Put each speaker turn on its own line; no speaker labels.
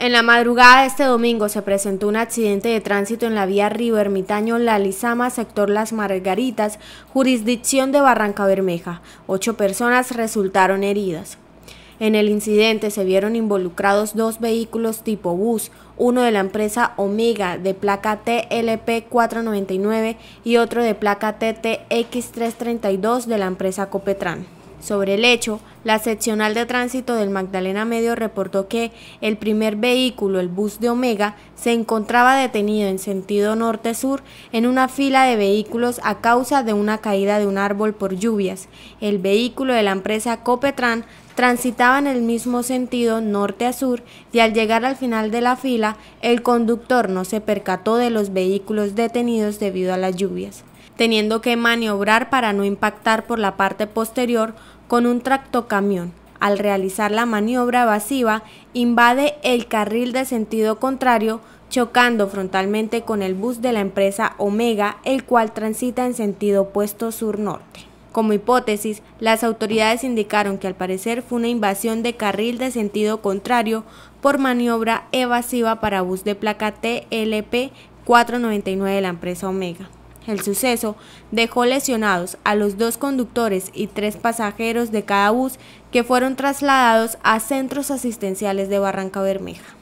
En la madrugada de este domingo se presentó un accidente de tránsito en la vía Río Ermitaño La Lizama, sector Las Margaritas, jurisdicción de Barranca Bermeja. Ocho personas resultaron heridas. En el incidente se vieron involucrados dos vehículos tipo bus, uno de la empresa Omega de placa TLP 499 y otro de placa TTX 332 de la empresa Copetran. Sobre el hecho, la seccional de tránsito del Magdalena Medio reportó que el primer vehículo, el bus de Omega, se encontraba detenido en sentido norte-sur en una fila de vehículos a causa de una caída de un árbol por lluvias. El vehículo de la empresa Copetran transitaba en el mismo sentido norte a sur y al llegar al final de la fila, el conductor no se percató de los vehículos detenidos debido a las lluvias teniendo que maniobrar para no impactar por la parte posterior con un tractocamión. Al realizar la maniobra evasiva, invade el carril de sentido contrario, chocando frontalmente con el bus de la empresa Omega, el cual transita en sentido opuesto sur-norte. Como hipótesis, las autoridades indicaron que al parecer fue una invasión de carril de sentido contrario por maniobra evasiva para bus de placa TLP 499 de la empresa Omega. El suceso dejó lesionados a los dos conductores y tres pasajeros de cada bus que fueron trasladados a centros asistenciales de Barranca Bermeja.